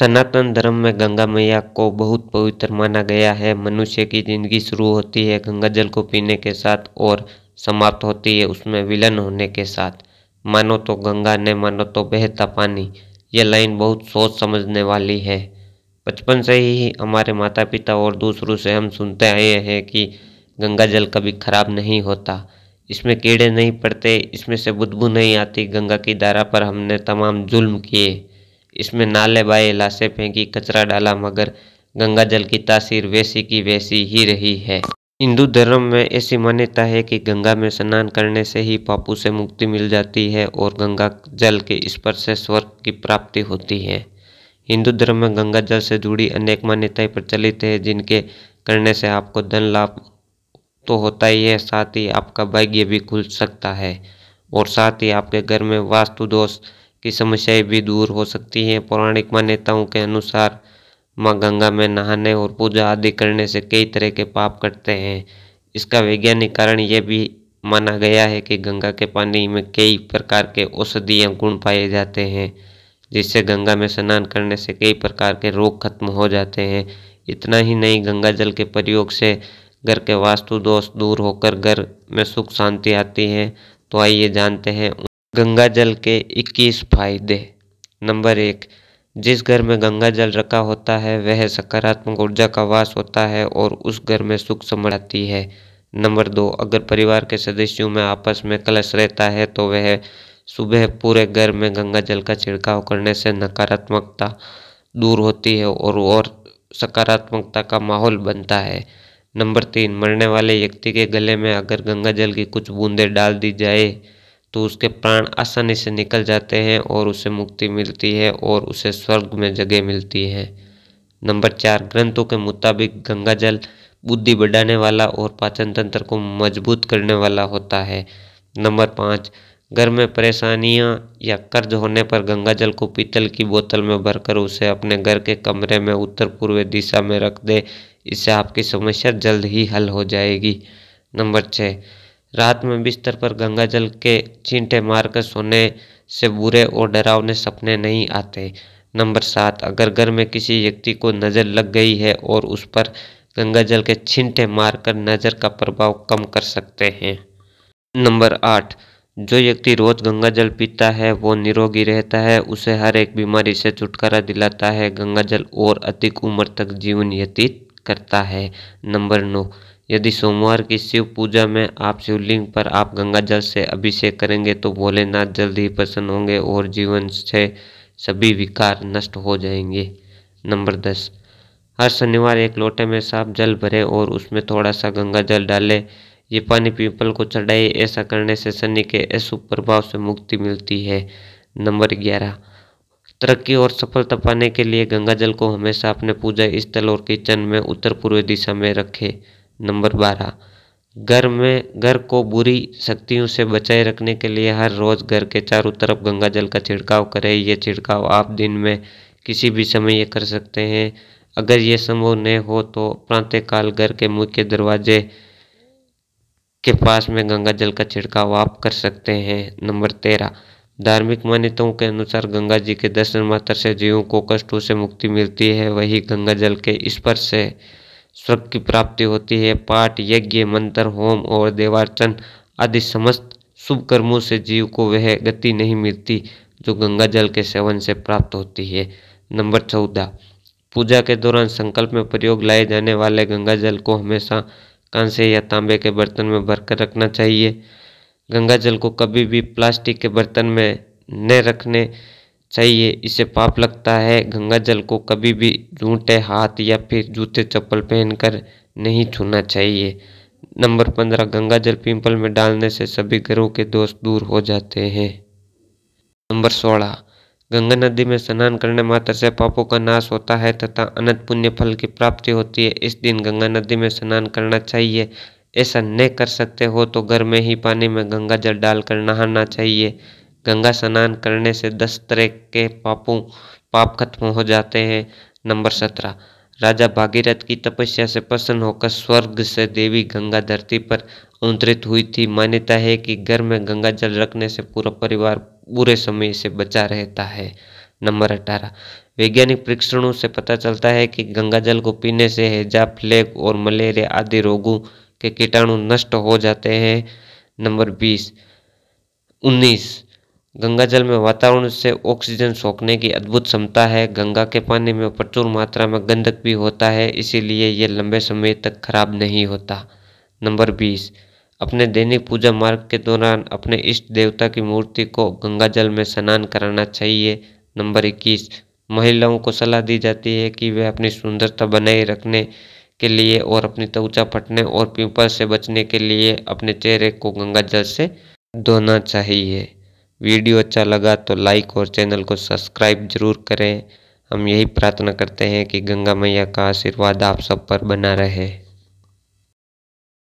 सनातन धर्म में गंगा मैया को बहुत पवित्र माना गया है मनुष्य की जिंदगी शुरू होती है गंगा जल को पीने के साथ और समाप्त होती है उसमें विलन होने के साथ मानो तो गंगा ने मानो तो बहता पानी यह लाइन बहुत सोच समझने वाली है बचपन से ही हमारे माता पिता और दूसरों से हम सुनते आए हैं कि गंगा जल कभी खराब नहीं होता इसमें कीड़े नहीं पड़ते इसमें से बुदबू नहीं आती गंगा की धारा पर हमने तमाम जुल्म किए इसमें नाले बाए लाशें फेंकी कचरा डाला मगर गंगा जल की तासीर वैसी की वैसी ही रही है हिंदू धर्म में ऐसी मान्यता है कि गंगा में स्नान करने से ही पापों से मुक्ति मिल जाती है और गंगा जल के स्पर्श से स्वर्ग की प्राप्ति होती है हिंदू धर्म में गंगा जल से जुड़ी अनेक मान्यताएं प्रचलित है जिनके करने से आपको धन लाभ तो होता ही है साथ ही आपका भाग्य भी खुल सकता है और साथ ही आपके घर में वास्तु दोष की समस्याएं भी दूर हो सकती हैं पौराणिक मान्यताओं के अनुसार माँ गंगा में नहाने और पूजा आदि करने से कई तरह के पाप कटते हैं इसका वैज्ञानिक कारण यह भी माना गया है कि गंगा के पानी में कई प्रकार के औषधीय गुण पाए जाते हैं जिससे गंगा में स्नान करने से कई प्रकार के रोग खत्म हो जाते हैं इतना ही नहीं गंगा जल के प्रयोग से घर के वास्तु दोष दूर होकर घर में सुख शांति आती है तो आइए जानते हैं गंगा जल के 21 फायदे नंबर एक जिस घर में गंगा जल रखा होता है वह सकारात्मक ऊर्जा का वास होता है और उस घर में सुख समझाती है नंबर दो अगर परिवार के सदस्यों में आपस में कलश रहता है तो वह सुबह पूरे घर में गंगा जल का छिड़काव करने से नकारात्मकता दूर होती है और और सकारात्मकता का माहौल बनता है नंबर तीन मरने वाले व्यक्ति के गले में अगर गंगा जल की कुछ बूंदें डाल दी जाए तो उसके प्राण आसानी से निकल जाते हैं और उसे मुक्ति मिलती है और उसे स्वर्ग में जगह मिलती है नंबर चार ग्रंथों के मुताबिक गंगा जल बुद्धि बढ़ाने वाला और पाचन तंत्र को मजबूत करने वाला होता है नंबर पाँच घर में परेशानियाँ या कर्ज होने पर गंगा जल को पीतल की बोतल में भरकर उसे अपने घर के कमरे में उत्तर पूर्व दिशा में रख दे इससे आपकी समस्या जल्द ही हल हो जाएगी नंबर छः रात में बिस्तर पर गंगाजल के छींटे मारकर सोने से बुरे और डरावने सपने नहीं आते नंबर सात अगर घर में किसी व्यक्ति को नज़र लग गई है और उस पर गंगाजल के छींटे मारकर नज़र का प्रभाव कम कर सकते हैं नंबर आठ जो व्यक्ति रोज गंगा जल पीता है वो निरोगी रहता है उसे हर एक बीमारी से छुटकारा दिलाता है गंगा जल और अधिक उम्र तक जीवन व्यतीत करता है नंबर नौ यदि सोमवार की शिव पूजा में आप शिवलिंग पर आप गंगा जल से अभिषेक करेंगे तो भोलेनाथ जल्द ही प्रसन्न होंगे और जीवन से सभी विकार नष्ट हो जाएंगे नंबर दस हर शनिवार एक लोटे में साफ जल भरे और उसमें थोड़ा सा गंगा जल डालें ये पानी पीपल को चढ़ाए ऐसा करने से शनि के अशुभ प्रभाव से मुक्ति मिलती है नंबर ग्यारह तरक्की और सफलता पाने के लिए गंगा जल को हमेशा अपने पूजा स्थल और किचन में उत्तर पूर्व दिशा में रखें नंबर बारह घर में घर को बुरी शक्तियों से बचाए रखने के लिए हर रोज़ घर के चारों तरफ गंगा जल का छिड़काव करें ये छिड़काव आप दिन में किसी भी समय ये कर सकते हैं अगर ये संभव न हो तो प्रातःकाल घर के मुख्य दरवाजे के पास में गंगा जल का छिड़काव आप कर सकते हैं नंबर तेरह धार्मिक मान्यताओं के अनुसार गंगा जी के दर्शन मात्र से जीवों को कष्टों से मुक्ति मिलती है वही गंगा जल के स्पर्श से स्वर्ग की प्राप्ति होती है पाठ यज्ञ मंत्र होम और देवार्चन आदि समस्त शुभ कर्मों से जीव को वह गति नहीं मिलती जो गंगा जल के सेवन से प्राप्त होती है नंबर चौदह पूजा के दौरान संकल्प में प्रयोग लाए जाने वाले गंगा जल को हमेशा कांसे या तांबे के बर्तन में भरकर रखना चाहिए गंगा जल को कभी भी प्लास्टिक के बर्तन में न रखने चाहिए इससे पाप लगता है गंगा जल को कभी भी लूटे हाथ या फिर जूते चप्पल पहनकर नहीं छूना चाहिए नंबर पंद्रह गंगा जल पिंपल में डालने से सभी घरों के दोष दूर हो जाते हैं नंबर सोलह गंगा नदी में स्नान करने मात्र से पापों का नाश होता है तथा अनंत पुण्य फल की प्राप्ति होती है इस दिन गंगा नदी में स्नान करना चाहिए ऐसा नहीं कर सकते हो तो घर में ही पानी में गंगा जल डालकर नहाना चाहिए गंगा स्नान करने से दस तरह के पापों पाप खत्म हो जाते हैं नंबर सत्रह राजा भागीरथ की तपस्या से प्रसन्न होकर स्वर्ग से देवी गंगा धरती पर अंतरित हुई थी मान्यता है कि घर में गंगा जल रखने से पूरा परिवार बुरे समय से बचा रहता है नंबर अठारह वैज्ञानिक परीक्षणों से पता चलता है कि गंगा जल को पीने से हैजा फ्लैग और मलेरिया आदि रोगों के कीटाणु नष्ट हो जाते हैं नंबर बीस उन्नीस गंगा जल में वातावरण से ऑक्सीजन सोखने की अद्भुत क्षमता है गंगा के पानी में प्रचुर मात्रा में गंधक भी होता है इसीलिए यह लंबे समय तक खराब नहीं होता नंबर बीस अपने दैनिक पूजा मार्ग के दौरान अपने इष्ट देवता की मूर्ति को गंगा जल में स्नान कराना चाहिए नंबर इक्कीस महिलाओं को सलाह दी जाती है कि वे अपनी सुंदरता बनाए रखने के लिए और अपनी त्वचा फटने और पिंपल से बचने के लिए अपने चेहरे को गंगा जल से धोना चाहिए वीडियो अच्छा लगा तो लाइक और चैनल को सब्सक्राइब जरूर करें हम यही प्रार्थना करते हैं कि गंगा मैया का आशीर्वाद आप सब पर बना रहे